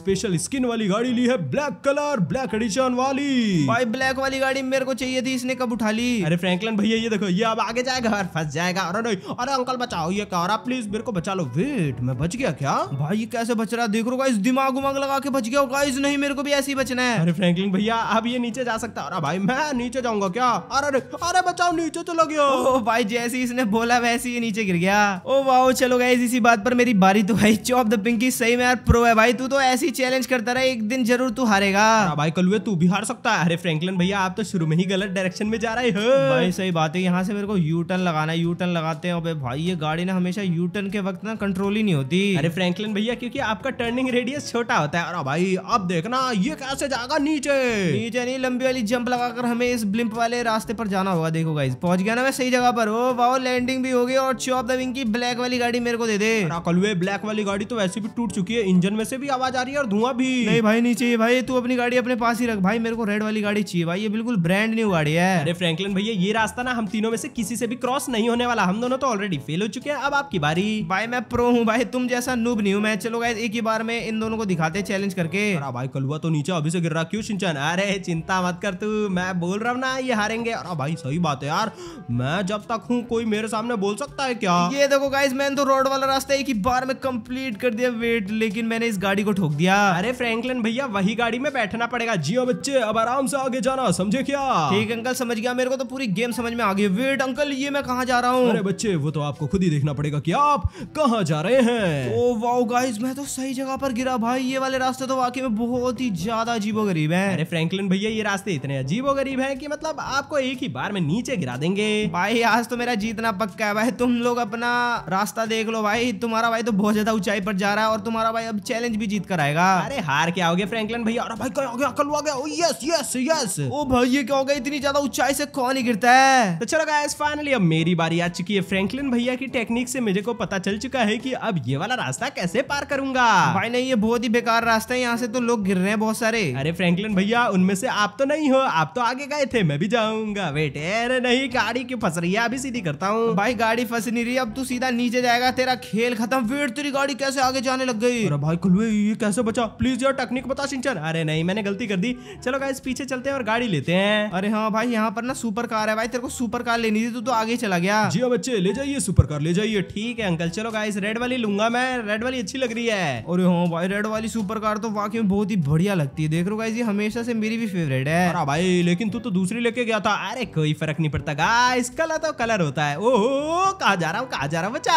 स्पेशल स्किन वाली गाड़ी ली है ब्लैक कलर ब्लैक एडिशन वाली भाई ब्लैक वाली गाड़ी मेरे को चाहिए थी इसने कब उठा ली अरे फ्रैंकलिन भैया ये देखो ये अब आगे जाएगा और फंस जाएगा अरे नहीं अरे अंकल बचाओ ये क्या प्लीज मेरे को बचा लो वेट मैं बच गया क्या भाई कैसे बच रहा देख रहा इस दिमाग उमाग लगा के बच गया होगा इस नहीं मेरे को भी ऐसे ही बचना है अरे फ्रेंकलिन भैया अब ये नीचे जा सकता अरे भाई मैं नीचे जाऊंगा क्या अरे अरे बचाओ नीचे चला तो गया भाई जैसे इसने बोला वैसे ही नीचे गिर गया ओ वाह चलो गाइज इसी बात पर मेरी बारी तो भाई चौप द पिंकी सही में यार प्रो है भाई तू तो ऐसी चैलेंज करता रहे एक दिन जरूर तू हारेगा भाई कलुए तू भी हार सकता है अरे फ्रैंकलिन भैया आप तो शुरू में ही गलत डायरेक्शन में जा रहा है हाँ। भाई सही बात है यहाँ से मेरे को यू टर्न लगाना है यू टर्न लगाते हैं अबे भाई ये गाड़ी ना हमेशा यू टर्न के वक्त ना कंट्रोल ही नहीं होती अरे फ्रैंकलिन भैया क्योंकि आपका टर्निंग रेडियस छोटा होता है अरे भाई अब देखना ये कैसे जाएगा नीचे नीचे नहीं लंबी वाली जंप लगाकर हमें इस ब्लिम्प वाले रास्ते पर जाना होगा देखो गाइज पहुंच गया ना मैं सही जगह पर हो वाओ लैंडिंग भी हो गई और चॉप द विंग की ब्लैक वाली गाड़ी मेरे को दे दे कलवे ब्लैक वाली गाड़ी तो वैसे भी टूट चुकी है इंजन में से भी आवाज आ रही है और धुआं भी नहीं भाई नहीं चाहिए भाई तू अपनी गाड़ी अपने पास ही रख भाई मेरे को रेड वाली गाड़ी चाहिए भाई ये बिल्कुल ब्रांड न्यू गाड़ी है अरे फ्रैंकलिन भैया ये रास्ता ना हम तीनों में से किसी से भी क्रॉस नहीं होने वाला हम दोनों तो ऑलरेडी फेल हो चुके हैं अब आपकी बारी भाई मैं प्रो हूँ भाई तुम जैसा नूब नहीं हूँ मैं चलो गाइस एक ही बार में इन दोनों को दिखाते चैलेंज करके भाई कलुआ तो नीचे अभी से गिर रहा क्यों सिंचन अरे चिंता मत कर तू मैं बोल रहा हूँ ना ये हारेंगे अरे भाई सही बात है यार मैं जब तक हूँ कोई मेरे सामने बोल सकता है क्या ये देखो गाइज मैंने तो रोड वाला रास्ता एक ही बार में कम्प्लीट कर दिया वेट लेकिन मैंने इस गाड़ी को ठोक दिया अरे फ्रैंकलिन भैया वही गाड़ी में बैठना पड़ेगा जियो बच्चे अब आराम से आगे जाना समझे क्या ठीक अंकल समझ गया मेरे को तो पूरी गेम समझ में आ गई वेट अंकल ये मैं कहा जा रहा हूँ अरे बच्चे वो तो आपको खुद ही देखना पड़ेगा की आप कहाँ जा रहे हैं ओ वाओ गाइस मैं तो सही जगह पर गिरा भाई ये वाले रास्ते तो वाकई में बहुत ही ज्यादा अजीबो गरीब है अरे फ्रेंकलिन भैया ये रास्ते इतने अजीबो गरीब है की मतलब आपको एक ही बार में नीचे गिरा देंगे भाई आज तो मेरा जीतना पक्का है भाई तुम लोग अपना रास्ता देख लो भाई तुम्हारा भाई तो बहुत ज्यादा ऊंचाई पर जा रहा है और तुम्हारा भाई अब चैलेंज भी जीत कर आएगा अरे हार के आओगे फ्रेंकलिन भैया अरे भाई कल आ गया कल आ गया यस यस यस ओ भाई ये क्या होगा इतनी ज्यादा ऊंचाई से कौन ही गिरता है तो चलो गाइस फाइनली अब मेरी बारी आ चुकी है फ्रैंकलिन भैया की टेक्निक से मुझे को पता चल चुका है कि अब ये वाला रास्ता कैसे पार करूंगा भाई नहीं ये बहुत ही बेकार रास्ता है यहाँ से तो लोग गिर रहे हैं बहुत सारे अरे फ्रैंकलिन भैया उनमें से आप तो नहीं हो आप तो आगे गए थे मैं भी जाऊंगा वेट अरे नहीं गाड़ी क्यों फंस रही है अभी सीधी करता हूँ भाई गाड़ी फंस नहीं रही अब तू सीधा नीचे जाएगा तेरा खेल खत्म वेट तेरी गाड़ी कैसे आगे जाने लग गई अरे भाई खुलवे ये कैसे बचा प्लीज यार टेक्निक बता सिंचन अरे नहीं मैंने गलती कर दी चलो गाइस पीछे चलते हैं और गाड़ी लेते हैं हैं अरे हाँ भाई यहाँ पर ना सुपर कार है भाई तेरे को सुपर कार लेनी थी तू तो आगे चला गया जी हाँ बच्चे ले जाइए सुपर कार ले जाइए ठीक है अंकल चलो गाइस रेड वाली लूंगा मैं रेड वाली अच्छी लग रही है अरे हाँ भाई रेड वाली सुपर कार तो वाकई में बहुत ही बढ़िया लगती है देख रो गाइस ये हमेशा से मेरी भी फेवरेट है भाई लेकिन तू तो दूसरी लेके गया था अरे कोई फर्क नहीं पड़ता गाइस कलर तो कलर होता है ओह कहा जा रहा हूँ कहा जा रहा हूँ बचा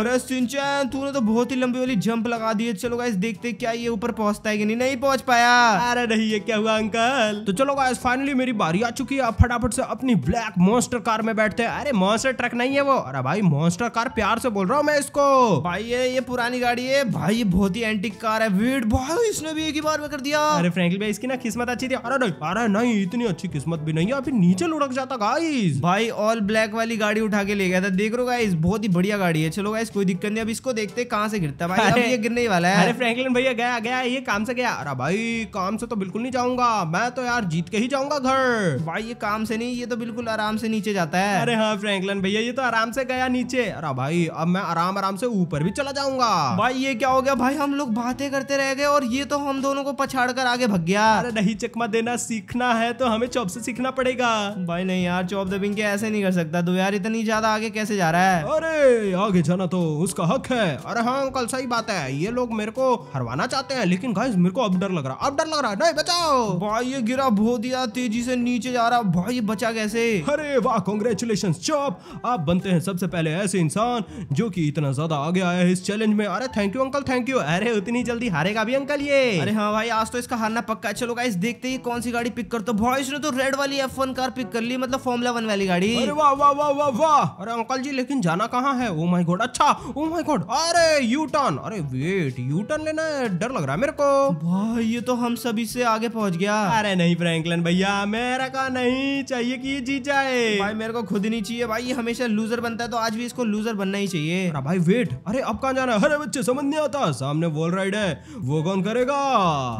अरे सिंचन तूने तो बहुत ही लंबी वाली जंप लगा दी है चलो गाइस देखते क्या ये ऊपर पहुंचता है कि नहीं नहीं पहुंच पाया अरे नहीं ये क्या हुआ अंकल तो चलो गाइस फाइनली मेरी बारी आ चुकी है फटाफट से अपनी ब्लैक मॉन्स्टर कार में बैठते हैं अरे मॉन्स्टर ट्रक नहीं है वो अरे भाई मॉन्स्टर कार प्यार से बोल रहा हूँ मैं इसको भाई ये ये पुरानी गाड़ी है भाई ये बहुत ही एंटिक कार है वीड भाई इसने भी एक ही बार में कर दिया अरे फ्रेंकली भाई इसकी ना किस्मत अच्छी थी अरे अरे नहीं इतनी अच्छी किस्मत भी नहीं है अभी नीचे लुढ़क जाता गाइस भाई ऑल ब्लैक वाली गाड़ी उठा के ले गया था देख रो गाइस बहुत ही बढ़िया गाड़ी है चलो गाइस कोई दिक्कत नहीं अब इसको देखते कहाँ से गिरता भाई अब [LAUGHS] ये गिरने वाला है अरे फ्रेंकलिन भैया गया गया ये काम से गया अरे भाई काम से तो बिल्कुल नहीं जाऊंगा मैं तो यार जीत के ही जाऊंगा घर भाई ये काम से नहीं ये तो बिल्कुल आराम से नीचे जाता है अरे हाँ फ्रैंकलन भैया ये तो आराम से गया नीचे अरे भाई अब मैं आराम आराम से ऊपर भी चला जाऊंगा भाई ये क्या हो गया भाई हम लोग बातें करते रह गए और ये तो हम दोनों को पछाड़ कर आगे भग गया अरे नहीं चकमा देना सीखना है तो हमें चौप से सीखना पड़ेगा भाई नहीं यार चौप दबिंग के ऐसे नहीं कर सकता दो यार इतनी ज्यादा आगे कैसे जा रहा है अरे आगे जाना तो उसका हक है अरे हाँ अंकल सही बात है ये लोग मेरे को हरवाना चाहते हैं लेकिन गाइस मेरे को अब डर लग रहा अब डर लग रहा नहीं बचाओ भाई ये गिरा बहुत दिया तेजी से से नीचे जा रहा भाई बचा कैसे अरे वाह कॉन्ग्रेचुलेशन चॉप आप बनते हैं सबसे पहले ऐसे इंसान जो कि इतना ज्यादा आगे आया है इस चैलेंज में अरे thank you uncle thank you अरे उतनी जल्दी हारेगा भी अंकल ये अरे हाँ भाई आज तो इसका हारना पक्का है चलो गाइस देखते ही कौन सी गाड़ी पिक करते तो भाई इसने तो रेड वाली एफ कार पिक कर ली मतलब फॉर्मुला वन वाली गाड़ी अरे वाह वाह वाह वाह वाह अरे अंकल जी लेकिन जाना कहाँ है ओ माई गोड अच्छा ओ माई गोड अरे यू टर्न अरे वेट यू टर्न लेना डर लग रहा है मेरे को भाई ये तो हम सभी से आगे पहुँच गया अरे नहीं फ्रेंकलन भैया मेरा का नहीं चाहिए कि ये जीत जाए भाई मेरे को खुद नहीं चाहिए भाई ये हमेशा लूजर बनता है तो आज भी इसको लूजर बनना ही चाहिए भाई वेट अरे अब कहा जाना है अरे बच्चे समझ नहीं आता सामने वॉल राइड है वो कौन करेगा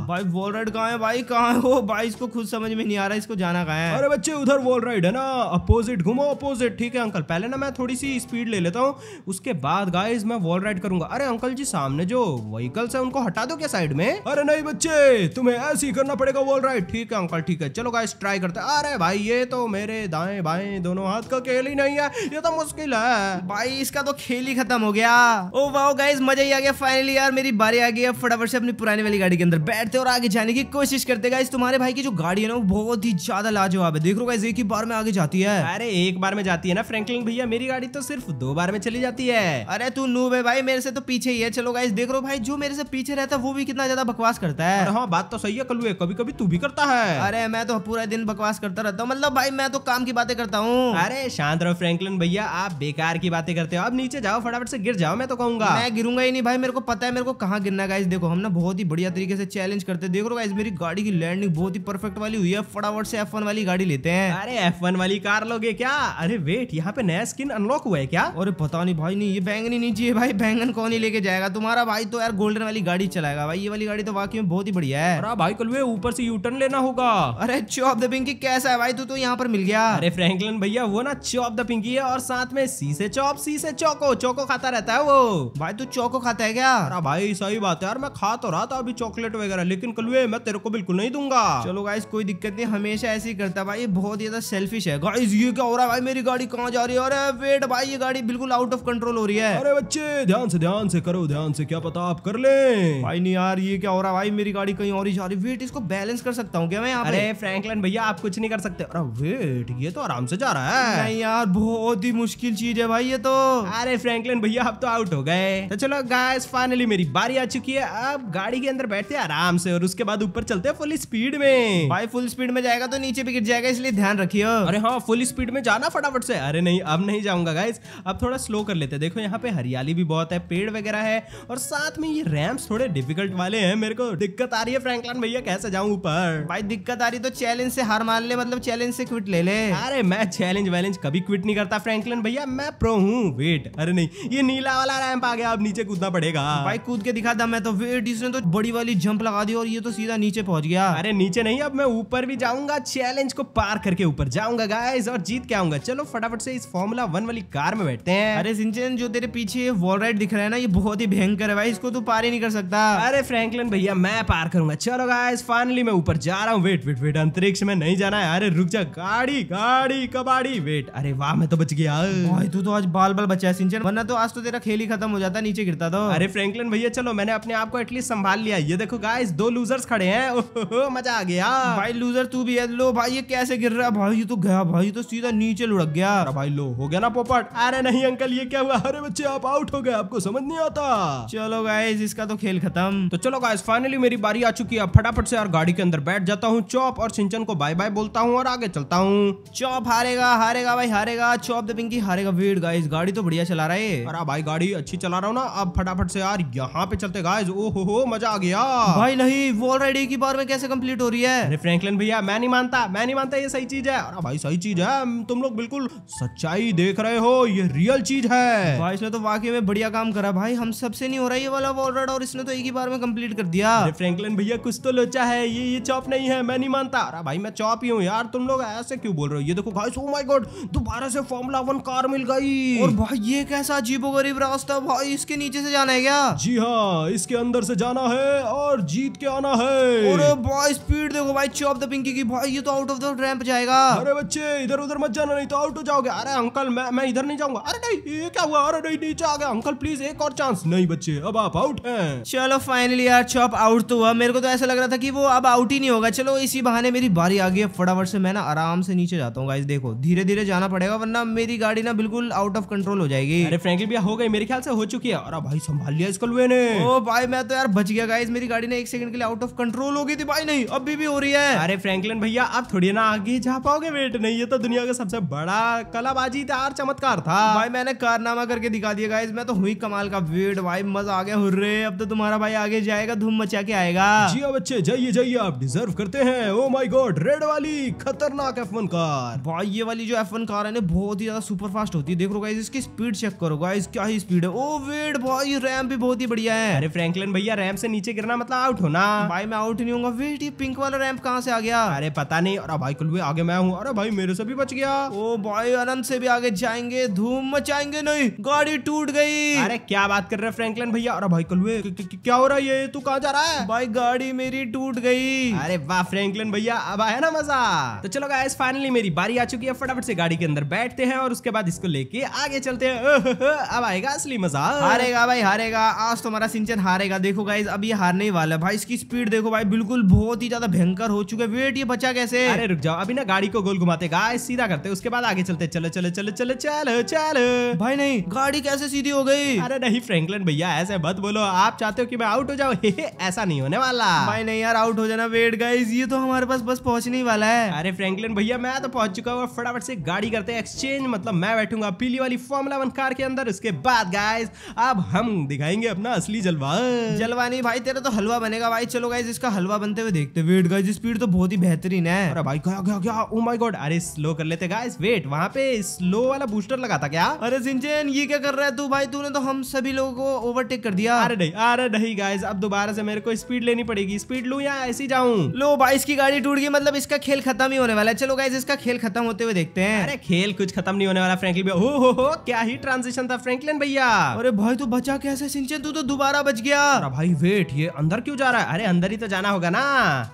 भाई वॉल राइड कहाँ है भाई कहाँ वो भाई इसको खुद समझ में नहीं आ रहा इसको जाना कहा है अरे बच्चे उधर वॉल राइड है ना अपोजिट घूमो अपोजिट ठीक है अंकल पहले ना मैं थोड़ी सी स्पीड ले लेता हूँ उसके बाद गाइज मैं वॉल राइड करूंगा अरे अंकल जी सामने जो व्हीकल्स है उनको हटा दो क्या साइड में अरे नहीं बच्चे तुम्हें ऐसे ही करना पड़ेगा वॉल राइड ठीक है अंकल ठीक है चलो गाइस ट्राई करते हैं अरे भाई ये तो मेरे दाएं बाएं दोनों हाथ का खेल ही नहीं है ये तो मुश्किल है भाई इसका तो खेल ही खत्म हो गया ओ वाओ गाइस मजा ही आ गया फाइनली यार मेरी बारी आ गई है फटाफट से अपनी पुरानी वाली गाड़ी के अंदर बैठते और आगे जाने की कोशिश करते गाइस तुम्हारे भाई की जो गाड़ी है ना वो बहुत ही ज्यादा लाजवाब है देख रो गाइस एक ही बार में आगे जाती है अरे एक बार में जाती है ना फ्रेंकलिन भैया मेरी गाड़ी तो सिर्फ दो बार में चली जाती है अरे तू नूब है भाई मेरे से तो पीछे ही है चलो गाइस देख रो भाई जो मेरे से पीछे रहता है वो भी कितना ज्यादा बकवास करता है हाँ बात तो सही है कलुए कभी कभी तू भी करता है अरे मैं तो पूरा दिन बकवास करता रहता हूँ मतलब भाई मैं तो काम की बातें करता हूँ अरे शांत रहो फ्रैंकलिन भैया आप बेकार की बातें करते हो आप नीचे जाओ फटाफट से गिर जाओ मैं तो कहूंगा मैं गिरूंगा ही नहीं भाई मेरे को पता है मेरे को कहाँ गिरना गाइस देखो हम ना बहुत ही बढ़िया तरीके से चैलेंज करते देख रहे मेरी गाड़ी की लैंडिंग बहुत ही परफेक्ट वाली हुई है फटाफट से एफ वाली गाड़ी लेते हैं अरे एफ वाली कार लोगे क्या अरे वेट यहाँ पे नया स्किन अनलॉक हुआ है क्या अरे पता नहीं भाई नहीं ये बैंगनी नहीं चाहिए भाई बैंगन कौन ही लेके जाएगा तुम्हारा भाई तो यार गोल्डन वाली गाड़ी चलाएगा भाई ये वाली गाड़ी तो वाकई में बहुत ही बढ़िया है भाई कल ऊपर से यू टर्न लेना होगा अरे चौब पिंकी कैसा है भाई तू तो यहाँ पर मिल गया अरे फ्रैंकलिन भैया वो ना चौप द पिंकी है और साथ में सी से चौप सी से चौको चौको खाता रहता है वो भाई तू चौको खाता है क्या अरे भाई सही बात है यार मैं खा तो रहा था अभी चॉकलेट वगैरह लेकिन कलुए मैं तेरे को बिल्कुल नहीं दूंगा चलो गाइस कोई दिक्कत नहीं हमेशा ऐसे ही करता भाई बहुत ज्यादा सेल्फिश है गाइस ये क्या हो रहा है भाई मेरी गाड़ी कहाँ जा रही है अरे वेट भाई ये गाड़ी बिल्कुल आउट ऑफ कंट्रोल हो रही है अरे बच्चे ध्यान से ध्यान से करो ध्यान से क्या पता आप कर ले भाई नहीं यार ये क्या हो रहा है भाई मेरी गाड़ी कहीं और ही जा रही वेट इसको बैलेंस कर सकता हूँ क्या मैं यहाँ अरे फ्रैंकलन भैया भैया आप कुछ नहीं कर सकते अरे वेट ये तो आराम से जा रहा है नहीं यार बहुत ही मुश्किल चीज है भाई ये तो अरे फ्रैंकलिन भैया आप तो आउट हो गए तो चलो गाइस फाइनली मेरी बारी आ चुकी है अब गाड़ी के अंदर बैठते आराम से और उसके बाद ऊपर चलते फुल स्पीड में भाई फुल स्पीड में जाएगा तो नीचे भी गिर जाएगा इसलिए ध्यान रखियो अरे हाँ फुल स्पीड में जाना फटाफट से अरे नहीं अब नहीं जाऊंगा गाइस अब थोड़ा स्लो कर लेते देखो यहाँ पे हरियाली भी बहुत है पेड़ वगैरह है और साथ में ये रैम्प थोड़े डिफिकल्ट वाले है मेरे को दिक्कत आ रही है फ्रैंकलिन भैया कैसे जाऊँ ऊपर भाई दिक्कत आ रही तो चैलेंज से हार मान ले मतलब चैलेंज से क्विट ले ले अरे मैं चैलेंज वैलेंज कभी क्विट नहीं करता फ्रैंकलिन भैया मैं प्रो हूँ वेट अरे नहीं ये नीला वाला रैंप आ गया अब नीचे कूदना पड़ेगा भाई कूद के दिखा था मैं तो वेट इसने तो बड़ी वाली जंप लगा दी और ये तो सीधा नीचे पहुंच गया अरे नीचे नहीं अब मैं ऊपर भी जाऊंगा चैलेंज को पार करके ऊपर जाऊंगा गाइस और जीत के आऊंगा चलो फटाफट से इस फॉर्मूला वन वाली कार में बैठते हैं अरे सिंचन जो तेरे पीछे वॉल राइड दिख रहा है ना ये बहुत ही भयंकर है भाई इसको तो पार ही नहीं कर सकता अरे फ्रैंकलिन भैया मैं पार करूंगा चलो गाइस फाइनली मैं ऊपर जा रहा हूँ वेट वेट वेट अंतरिक्ष में में नहीं जाना है अरे रुक जा गाड़ी गाड़ी कबाड़ी वेट अरे वाह मैं तो बच गया भाई तू तो आज बाल बाल बचा है सिंचन वरना तो आज तो तेरा खेल ही खत्म हो जाता नीचे गिरता तो अरे फ्रैंकलिन भैया चलो मैंने अपने आप को एटलीस्ट संभाल लिया ये देखो गाइस दो लूजर्स खड़े हैं मजा आ गया भाई लूजर तू भी है लो भाई ये कैसे गिर रहा है भाई ये तो गया भाई तो सीधा नीचे लुढ़क गया भाई लो हो गया ना पोपट अरे नहीं अंकल ये क्या हुआ अरे बच्चे आप आउट हो गए आपको समझ नहीं आता चलो गाइस इसका तो खेल खत्म तो चलो गाइस फाइनली मेरी बारी आ चुकी है फटाफट से यार गाड़ी के अंदर बैठ जाता हूँ चौप और सिंचन को बाय बाय बोलता हूँ और आगे चलता हूँ चौप हारेगा हारेगा भाई हारेगा चौप द हारेगा वेट गाइज गाड़ी तो बढ़िया चला रहा है अरे भाई गाड़ी अच्छी चला रहा हूँ ना अब फटाफट से यार यहाँ पे चलते गाइज ओ हो मजा आ गया भाई नहीं वो ऑलरेडी की बार में कैसे कम्प्लीट हो रही है अरे भैया मैं नहीं मानता मैं नहीं मानता ये सही चीज है अरे भाई सही चीज है तुम लोग बिल्कुल सच्चाई देख रहे हो ये रियल चीज है भाई इसने तो वाकई में बढ़िया काम करा भाई हम सबसे नहीं हो रहा ये वाला वॉल रेड और इसने तो एक ही बार में कंप्लीट कर दिया फ्रैंकलिन भैया कुछ तो लोचा है ये ये चौप नहीं है मैं नहीं मानता अरे भाई मैं चौप ही हूँ यार तुम लोग ऐसे क्यों बोल रहे हो ये देखो भाई सो माई गॉड दोबारा से फॉर्मूला वन कार मिल गई और भाई ये कैसा गरीब रास्ता भाई इसके नीचे से जाना है क्या जी हाँ इसके अंदर से जाना है और जीत के आना है अरे भाई स्पीड देखो भाई चौप द पिंकी की भाई ये तो आउट ऑफ द रैंप जाएगा अरे बच्चे इधर उधर मत जाना नहीं तो आउट हो जाओगे अरे अंकल मैं मैं इधर नहीं जाऊंगा अरे नहीं ये क्या हुआ अरे नहीं नीचे आ गया अंकल प्लीज एक और चांस नहीं बच्चे अब आप आउट हैं चलो फाइनली यार चौप आउट तो हुआ मेरे को तो ऐसा लग रहा था कि वो अब आउट ही नहीं होगा चलो इसी बहाने मेरी बारी गाड़ी आ गई है फटाफट से मैं ना आराम से नीचे जाता हूँ गाइज देखो धीरे धीरे जाना पड़ेगा वरना मेरी गाड़ी ना बिल्कुल आउट ऑफ कंट्रोल हो जाएगी अरे फ्रेंकली भैया हो गई मेरे ख्याल से हो चुकी है अरे भाई संभाल लिया इसको लुए ने ओ भाई मैं तो यार बच गया गाइज मेरी गाड़ी ना एक सेकंड के लिए आउट ऑफ कंट्रोल हो गई थी भाई नहीं अभी भी हो रही है अरे फ्रेंकलिन भैया आप थोड़ी ना आगे जा पाओगे वेट नहीं ये तो दुनिया का सबसे बड़ा कलाबाजी था चमत्कार था भाई मैंने कारनामा करके दिखा दिया गाइज मैं तो हुई कमाल का वेट भाई मजा आ गया हुर्रे अब तो तुम्हारा भाई आगे जाएगा धूम मचा के आएगा जी हाँ, बच्चे जाइए जाइए आप डिजर्व करते हैं ओ माई गॉड रेड वाली खतरनाक एफ कार भाई ये वाली जो एफ कार है ना बहुत ही ज्यादा सुपर फास्ट होती है देख लो गाइज इसकी स्पीड चेक करो गाइज क्या ही स्पीड है ओ वेट भाई रैम भी बहुत ही बढ़िया है अरे फ्रैंकलिन भैया रैम से नीचे गिरना मतलब आउट होना भाई मैं आउट नहीं हूँ वेट ये पिंक वाला रैम कहाँ से आ गया अरे पता नहीं अरे भाई कुल आगे मैं हूँ अरे भाई मेरे से भी बच गया ओ भाई अनंत से भी आगे जाएंगे धूम मचाएंगे नहीं गाड़ी टूट गई अरे क्या बात कर रहे फ्रेंकलन भैया अरे भाई कलुए क्या हो रहा है ये तू कहा जा रहा है भाई गाड़ी मेरी टूट गई अरे वाह फ्रेंकलन भैया अब आए है ना मजा तो चलो गाइस फाइनली मेरी बारी आ चुकी है फटाफट से गाड़ी के अंदर बैठते हैं और उसके बाद इसको लेके आगे चलते हैं अब आएगा असली मजा हारेगा भाई हारेगा आज तुम्हारा तो सिंचन हारेगा देखो गाइज अब ये हारने वाला भाई इसकी स्पीड देखो भाई बिल्कुल बहुत ही ज्यादा भयंकर हो चुके वेट ये बचा कैसे अरे रुक जाओ अभी ना गाड़ी को गोल घुमाते गाइस सीधा करते उसके बाद आगे चलते चलो चलो चलो चलो चलो चलो भाई नहीं गाड़ी कैसे सीधी हो गई अरे नहीं फ्रेंकलन भैया ऐसे मत बोलो आप चाहते हो कि मैं आउट हो जाऊँ [LAUGHS] ऐसा नहीं होने वाला भाई नहीं यार आउट हो जाना वेट गाइज ये तो हमारे पास बस पहुंच पहुंचने वाला है अरे फ्रैंकलिन भैया मैं तो पहुंच चुका हूँ फटाफट से गाड़ी करते हैं एक्सचेंज मतलब मैं बैठूंगा पीली वाली फॉर्मुला वन कार के अंदर उसके बाद गाइस अब हम दिखाएंगे अपना असली जलवा जलवा नहीं भाई तेरा तो हलवा बनेगा भाई चलो गाइज इसका हलवा बनते हुए देखते वेट गाइज स्पीड तो बहुत ही बेहतरीन है अरे भाई क्या क्या क्या ओ माय गॉड अरे स्लो कर लेते गाइस वेट वहाँ पे स्लो वाला बूस्टर लगा था क्या अरे सिंचन ये क्या कर रहा है तू भाई तूने तो हम सभी लोगों को ओवरटेक कर दिया अरे नहीं अरे नहीं गाइज अब दोबारा से मेरे को स्पीड लेनी पड़ेगी स्पीड लू या ऐसी जाऊँ लो भाई इसकी गाड़ी टूट गई मतलब मतलब इसका खेल खत्म ही होने वाला है चलो गाइज इसका खेल खत्म होते हुए देखते हैं अरे खेल कुछ खत्म नहीं होने वाला फ्रेंकली भैया हो हो क्या ही ट्रांजिशन था फ्रेंकलिन भैया अरे भाई तू बचा कैसे सिंचन तू तो दोबारा बच गया अरे भाई वेट ये अंदर क्यों जा रहा है अरे अंदर ही तो जाना होगा ना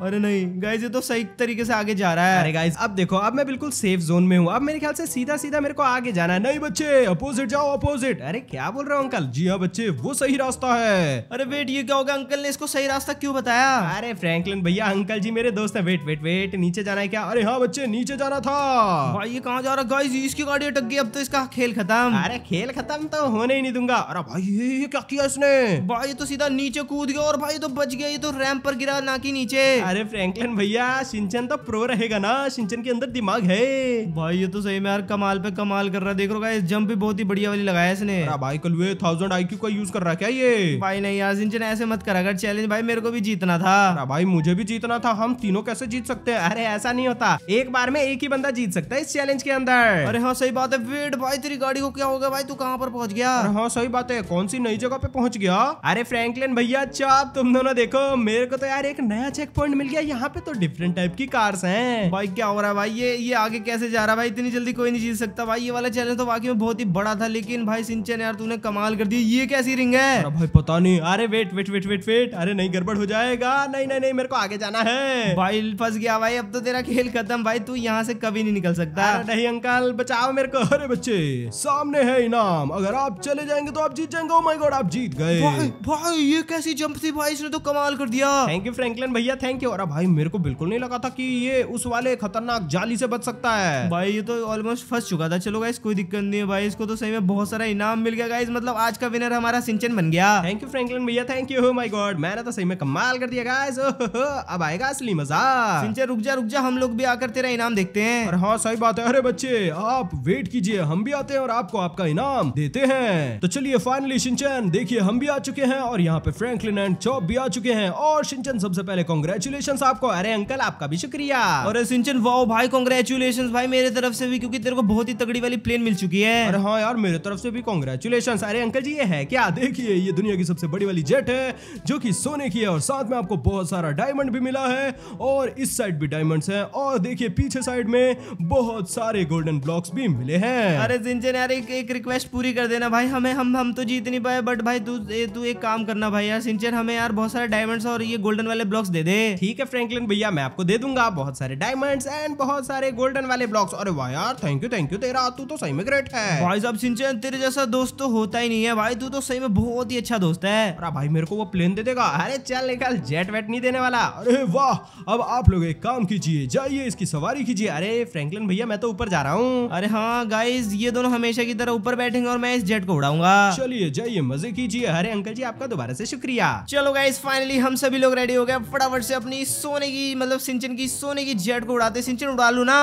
अरे नहीं गाइज ये तो सही तरीके से आगे जा रहा है अरे गाइज अब देखो अब मैं बिल्कुल सेफ जोन में हूँ अब मेरे ख्याल से सीधा सीधा मेरे को आगे जाना है नहीं बच्चे अपोजिट जाओ अपोजिट अरे क्या बोल रहे हो अंकल जी हाँ बच्चे वो सही रास्ता है अरे वेट ये क्या होगा अंकल ने इसको सही रास्ता क्यों बताया अरे फ्रेंकलिन भैया अंकल जी मेरे दोस्त है वेट वेट वेट बेटे नीचे जाना है क्या अरे हाँ बच्चे नीचे जाना था भाई ये कहाँ जा रहा गाइस इसकी गाड़ी अटक गई अब तो इसका खेल खत्म अरे खेल खत्म तो होने ही नहीं दूंगा अरे भाई ये, ये क्या किया इसने भाई तो सीधा नीचे कूद गया और भाई तो बच गया ये तो रैम पर गिरा ना की नीचे अरे फ्रैंकलिन भैया सिंचन तो प्रो रहेगा ना सिंचन के अंदर दिमाग है भाई ये तो सही में यार कमाल पे कमाल कर रहा है देख रहा गाइस जंप भी बहुत ही बढ़िया वाली लगाया इसने भाई कल वे थाउजेंड आई का यूज कर रहा क्या ये भाई नहीं यार सिंचन ऐसे मत करा अगर चैलेंज भाई मेरे को भी जीतना था भाई मुझे भी जीतना था हम तीनों कैसे जीत सकते हैं अरे ऐसा नहीं होता एक बार में एक ही बंदा जीत सकता है इस चैलेंज के अंदर अरे हाँ सही बात है वेट भाई तेरी गाड़ी को क्या हो गया भाई तू कहाँ पर पहुंच गया हाँ सही बात है कौन सी नई जगह पे पहुंच गया अरे फ्रेंकलिन भैया चाप तुम दोनों देखो मेरे को तो यार एक नया चेक पॉइंट मिल गया यहाँ पे तो डिफरेंट टाइप की कार्स है भाई क्या हो रहा है भाई ये ये आगे कैसे जा रहा है भाई इतनी जल्दी कोई नहीं जीत सकता भाई ये वाला चैलेंज तो बाकी बहुत ही बड़ा था लेकिन भाई सिंचन यार तूने कमाल कर दी ये कैसी रिंग है भाई पता नहीं अरे wait wait wait wait wait अरे नहीं गड़बड़ हो जाएगा नहीं नहीं नहीं मेरे को आगे जाना है भाई फंस गया भाई अब तो तेरा खेल खत्म भाई तू यहाँ से कभी नहीं निकल सकता नहीं अंकल बचाओ मेरे को अरे बच्चे सामने है इनाम अगर आप चले जाएंगे तो आप जीत जाएंगे ओ oh माय गॉड आप जीत गए भाई, भाई ये कैसी जंप थी भाई इसने तो कमाल कर दिया थैंक यू फ्रैंकलिन भैया थैंक यू और भाई मेरे को बिल्कुल नहीं लगा था की ये उस वाले खतरनाक जाली से बच सकता है भाई ये तो ऑलमोस्ट फंस चुका था चलो गाइस कोई दिक्कत नहीं है भाई इसको तो सही में बहुत सारा इनाम मिल गया गाइस मतलब आज का विनर हमारा सिंचन बन गया थैंक यू फ्रैंकलिन भैया थैंक यू माय गॉड मैंने तो सही में कमाल कर दिया गाइस [LAUGHS] अब आएगा असली मजा सिंचन रुक जा रुक जा हम लोग भी आकर तेरा इनाम देखते हैं और हाँ सही बात है अरे बच्चे आप वेट कीजिए हम भी आते हैं और आपको आपका इनाम देते हैं तो चलिए फाइनली सिंचन देखिए हम भी आ चुके हैं और यहाँ पे फ्रेंकलिन एंड चौप भी आ चुके हैं और सिंचन सबसे पहले कॉन्ग्रेचुलेशन आपको अरे अंकल आपका भी शुक्रिया और सिंचन वाओ भाई कॉन्ग्रेचुलेशन भाई मेरे तरफ से भी क्योंकि तेरे को बहुत ही तगड़ी वाली प्लेन मिल चुकी है और हाँ यार मेरे तरफ से भी कॉन्ग्रेचुलेशन अरे अंकल जी ये है क्या देखिए ये दुनिया की सबसे बड़ी वाली जेट है जो की सोने की है और साथ में आपको बहुत सारा डायमंड भी मिला है और इस साइड भी डायमंड्स हैं और देखिए पीछे साइड में बहुत सारे गोल्डन ब्लॉक्स भी मिले हैं अरे जिंजन यार एक, एक रिक्वेस्ट पूरी कर देना भाई हमें हम हम तो जीत नहीं पाए बट भाई तू तू एक काम करना भाई यार सिंचन हमें यार बहुत सारे डायमंड्स और ये गोल्डन वाले ब्लॉक्स दे दे ठीक है फ्रैंकलिन भैया मैं आपको दे दूंगा बहुत सारे डायमंड्स एंड बहुत सारे गोल्डन वाले ब्लॉक्स अरे वाह यार थैंक यू थैंक यू तेरा तू तो सही में ग्रेट है भाई साहब सिंचन तेरे जैसा दोस्त तो होता ही नहीं है भाई तू तो सही में बहुत ही अच्छा दोस्त है अरे भाई मेरे को वो प्लेन दे देगा अरे चल निकल जेट वेट नहीं देने वाला अरे वाह अब आप लोग एक काम कीजिए जाइए इसकी सवारी कीजिए अरे फ्रैंकलिन भैया मैं तो ऊपर जा रहा हूँ अरे हाँ गाइज ये दोनों हमेशा की तरह ऊपर बैठेंगे और मैं इस जेट को उड़ाऊंगा चलिए जाइए मजे कीजिए अरे अंकल जी आपका दोबारा से शुक्रिया चलो गाइज फाइनली हम सभी लोग रेडी हो गए फटाफट से अपनी सोने की मतलब सिंचन की सोने की जेट को उड़ाते सिंचन उड़ा लू ना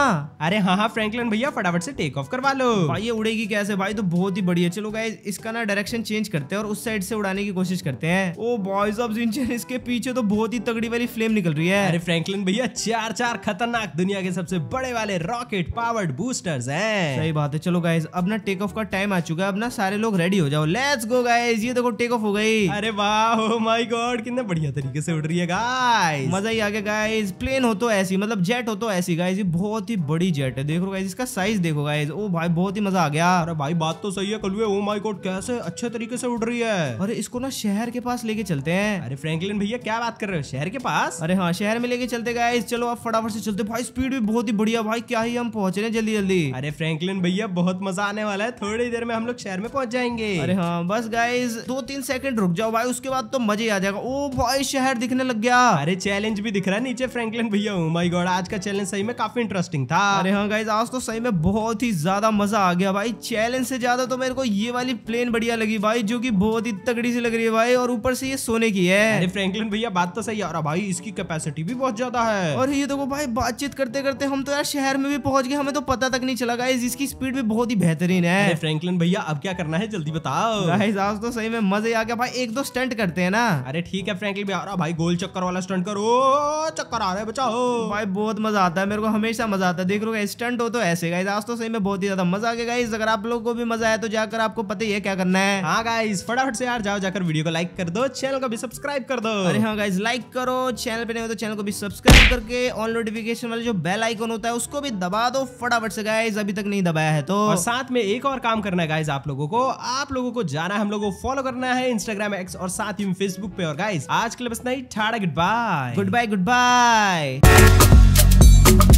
अरे हाँ हाँ फ्रेंकलिन भैया फटाफट से टेक ऑफ करवा लो भाई ये उड़ेगी कैसे भाई तो बहुत ही बढ़िया चलो गाइज इसका ना डायरेक्शन चेंज करते हैं और उस साइड से उड़ाने की कोशिश करते हैं ओ बॉयज ऑफ इंजन इसके पीछे तो बहुत ही तगड़ी वाली फ्लेम निकल रही है अरे फ्रैंकलिन भैया अच्छे चार चार खतरनाक दुनिया के सबसे बड़े वाले रॉकेट पावर्ड बूस्टर्स हैं सही बात है चलो गाइज अब ना टेक ऑफ का टाइम आ चुका है अब ना सारे लोग रेडी हो जाओ लेट्स गो गाइज ये देखो टेक ऑफ हो गई अरे वाह माय oh गॉड कितने बढ़िया तरीके से उड़ रही है गाइस मजा ही आ गया गाइज प्लेन हो तो ऐसी मतलब जेट हो तो ऐसी गाइज ये बहुत ही बड़ी जेट है लो गाइज इसका साइज देखो गाइज ओ oh भाई बहुत ही मजा आ गया अरे भाई बात तो सही है कलुए ओ माई गॉड कैसे अच्छे तरीके से उड़ रही है अरे इसको ना शहर के पास लेके चलते हैं अरे फ्रेंकलिन भैया क्या बात कर रहे हो शहर के पास अरे हाँ शहर में लेके चलते गाइज चलो आप फटाफट से चलते भाई स्पीड भी बहुत ही बढ़िया भाई क्या ही हम पहुंच रहे हैं जल्दी जल्दी अरे फ्रैंकलिन भैया बहुत मजा आने वाला है थोड़ी देर में हम लोग शहर में पहुंच जाएंगे अरे हाँ बस गाइज दो तीन सेकंड रुक जाओ भाई उसके बाद तो मजे आ जाएगा ओ भाई शहर दिखने लग गया अरे चैलेंज भी दिख रहा है नीचे फ्रेंकलिन भैया oh आज का चैलेंज सही में काफी इंटरेस्टिंग था अरे हाँ गाइज आज तो सही में बहुत ही ज्यादा मजा आ गया भाई चैलेंज से ज्यादा तो मेरे को ये वाली प्लेन बढ़िया लगी भाई जो की बहुत ही तगड़ी सी लग रही है भाई और ऊपर से ये सोने की है अरे भैया बात तो सही आ रहा भाई इसकी कैपेसिटी भी बहुत ज्यादा है और ये देखो भाई बातचीत करते करते हम तो यार शहर में भी पहुंच गए हमें तो पता तक नहीं चला गाइस इसकी स्पीड भी बहुत ही बेहतरीन है फ्रैंकलिन भैया अब क्या करना है जल्दी बताओ गाइस आज तो सही में मजे आ गया भाई एक दो स्टंट करते हैं ना अरे ठीक है फ्रैंकलिन भैया भाई गोल चक्कर वाला स्टंट करो चक्कर आ रहा है बचाओ भाई बहुत मजा आता है मेरे को हमेशा मजा आता है देख लो स्टंट हो तो ऐसे गाइज आज तो सही में बहुत ही ज्यादा मजा आ गया गाइज अगर आप लोग को भी मजा आया तो जाकर आपको पता ही है क्या करना है हाँ गाइज फटाफट से यार जाओ जाकर वीडियो को लाइक कर दो चैनल को भी सब्सक्राइब कर दो अरे हाँ गाइज लाइक करो चैनल पे नहीं हो तो चैनल को भी सब्सक्राइब करके ऑल नोटिफिकेशन वाला जो बेल आइकन होता है उसको भी दबा दो फटाफट से गाइज अभी तक नहीं दबाया है तो और साथ में एक और काम करना है गाइज आप लोगों को आप लोगों को जाना है हम लोगों को फॉलो करना है इंस्टाग्राम एक्स और साथ ही फेसबुक पे और गाइज आज के लिए बस नहीं ठाड़ा goodbye goodbye good bye